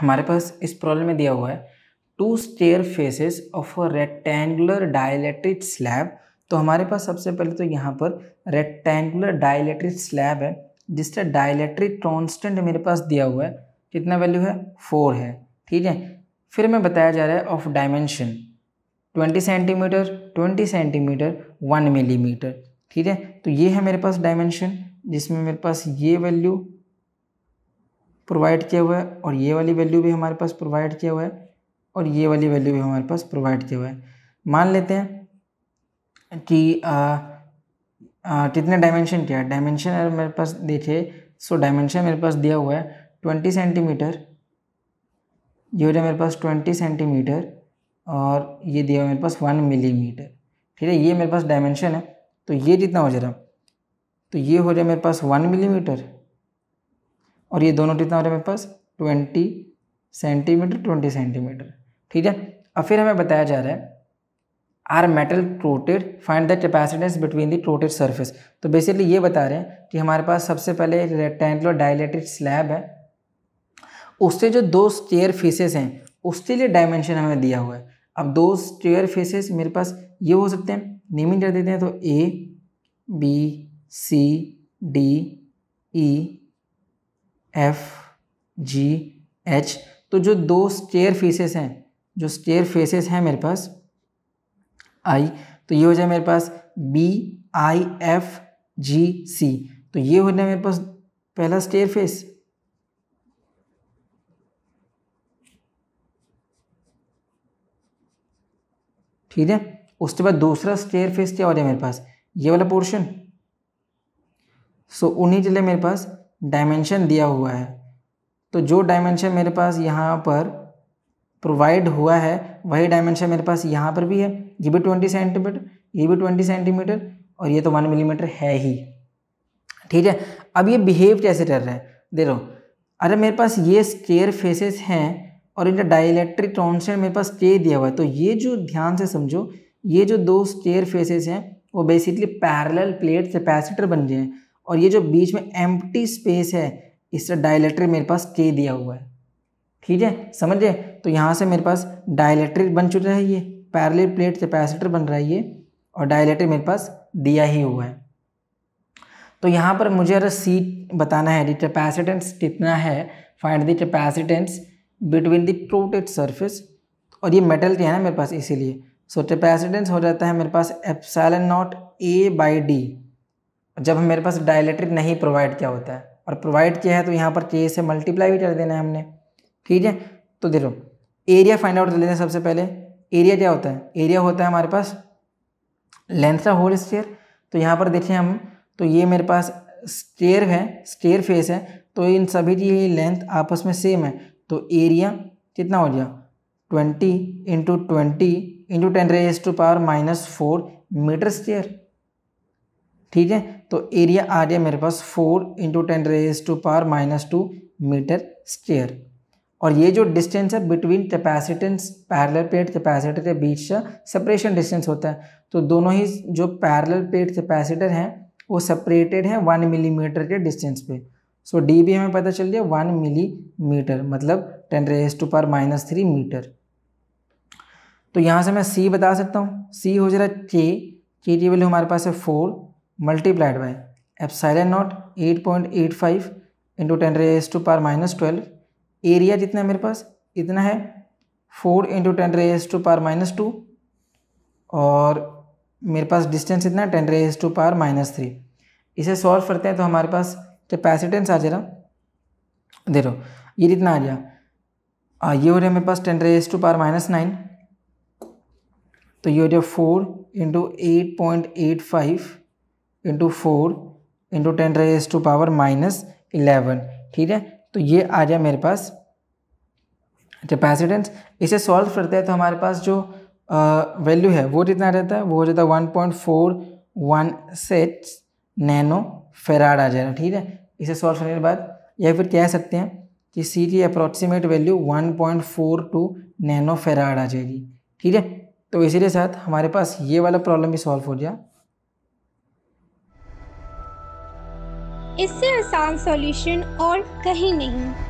हमारे पास इस प्रॉब्लम में दिया हुआ है two square faces of a rectangular dielectric slab तो हमारे पास सबसे पहले तो यहाँ पर रेक्टेंगुलर डायलेट्रिक स्लैब है जिसका डायलेट्रिक कॉन्स्टेंट मेरे पास दिया हुआ है कितना वैल्यू है फोर है ठीक है फिर हमें बताया जा रहा है of dimension twenty centimetre twenty centimetre one millimetre ठीक है तो ये है मेरे पास डायमेंशन जिसमें मेरे पास ये वैल्यू प्रोवाइड किया हुआ है और ये वाली वैल्यू भी हमारे पास प्रोवाइड किया हुआ है और ये वाली वैल्यू भी हमारे पास प्रोवाइड किया हुआ है मान लेते हैं कि कितने डायमेंशन क्या है डायमेंशन अगर मेरे पास देखिए सो डायमेंशन मेरे पास दिया हुआ है ट्वेंटी सेंटीमीटर ये हो जाए मेरे पास ट्वेंटी सेंटीमीटर और ये दिया हुआ मेरे पास वन मिलीमीटर ठीक है ये मेरे पास डायमेंशन है तो ये जितना हो जा रहा तो ये हो जाए मेरे पास वन मिलीमीटर और ये दोनों कितना हो रहा है मेरे पास ट्वेंटी सेंटीमीटर ट्वेंटी सेंटीमीटर ठीक है और फिर हमें बताया जा रहा है are metal coated find the capacitance between the coated surface तो बेसिकली ये बता रहे हैं कि हमारे पास सबसे पहले रेक्टेंगुलर डायलेटेड स्लैब है उससे जो दो स्टेयर फेसेस हैं उसके लिए डायमेंशन हमें दिया हुआ है अब दो स्टेयर फेसेस मेरे पास ये हो सकते हैं नेमिंग कर देते हैं तो A B C D E F G H तो जो दो स्टेयर फेसेस हैं जो स्टेयर फेसेस हैं मेरे पास आई तो ये हो जाए मेरे पास बी आई एफ जी सी तो ये हो जाए मेरे पास पहला स्टेयर फेस ठीक है उसके बाद दूसरा स्टेयर फेस क्या हो जाए मेरे पास ये वाला पोर्शन सो उन्हीं चले मेरे पास डायमेंशन दिया हुआ है तो जो डायमेंशन मेरे पास यहाँ पर प्रोवाइड हुआ है वही डायमेंशन मेरे पास यहाँ पर भी है ये भी ट्वेंटी सेंटीमीटर ये भी ट्वेंटी सेंटीमीटर और ये तो वन मिलीमीटर है ही ठीक है अब ये बिहेव कैसे कर रहा है देखो अरे मेरे पास ये स्केयर फेसेस हैं और इनका डाइलेक्ट्रिक कॉन्स्टेंट मेरे पास के दिया हुआ है तो ये जो ध्यान से समझो ये जो दो स्केयर फेसेस हैं वो बेसिकली पैरेलल प्लेट कैपेसिटर बन गए हैं और ये जो बीच में एम्प्टी स्पेस है इससे डायलेक्ट्रिक मेरे पास के दिया हुआ है ठीक है समझिए तो यहाँ से मेरे पास डायलेक्ट्रिक बन चुका है ये पैरल प्लेट कैपेसिटर बन रहा है ये और डायलेक्ट्रिक मेरे पास दिया ही हुआ है तो यहाँ पर मुझे अगर सी बताना है कैपेसिटेंस कितना है find the capacitance between the प्रोटेड सरफेस और ये मेटल के है ना मेरे पास इसीलिए सो कैपेसिटेंस हो जाता है मेरे पास epsilon naught A by D जब मेरे पास डायलेट्रिक नहीं प्रोवाइड किया होता है और प्रोवाइड किया है तो यहाँ पर के से मल्टीप्लाई भी कर देना है हमने ठीक है तो देखो एरिया फाइंड आउट कर लेते हैं सबसे पहले एरिया क्या होता है एरिया होता है हमारे पास लेंथ का होल स्टेयर तो यहाँ पर देखें हम तो ये मेरे पास स्टेयर है स्टेयर फेस है तो इन सभी की लेंथ आपस में सेम है तो एरिया कितना हो गया twenty into twenty into ten raise to power minus four metre square ठीक है तो एरिया आ गया मेरे पास four into ten raise to power minus two metre square और ये जो डिस्टेंस है between capacitance parallel plate capacitor के बीच का सेपरेशन डिस्टेंस होता है तो दोनों ही जो पैरेलल प्लेट कैपेसिटर हैं वो सेपरेटेड हैं वन मिलीमीटर के डिस्टेंस पे सो डी भी हमें पता चल गया वन मिलीमीटर मतलब ten raise to power minus three metre तो यहाँ से मैं सी बता सकता हूँ सी हो जा रहा है के के की वैल्यू हमारे पास है four multiplied by epsilon naught eight point eight five into ten raise to power minus twelve area जितना है मेरे पास इतना है four into ten raise to power minus two और मेरे पास डिस्टेंस इतना ten raise to power minus three इसे सॉल्व करते हैं तो हमारे पास कैपेसिटेंस आ जाएगा दे देखो ये जितना आ गया ये हो रहा है मेरे पास ten raise to power minus nine तो ये हो जाए four into eight point eight five into four into ten raise to power minus eleven ठीक है तो ये आ गया मेरे पास कैपेसिटेंस इसे सॉल्व करते हैं तो हमारे पास जो वैल्यू है वो कितना रहता है वो हो जाता है one point four one six nano farad आ जाएगा ठीक है इसे सॉल्व करने के बाद या फिर कह सकते हैं कि सी की approximate value one point four two nano farad आ जाएगी ठीक है तो इसी के साथ हमारे पास ये वाला प्रॉब्लम भी सॉल्व हो गया इससे आसान सॉल्यूशन और कहीं नहीं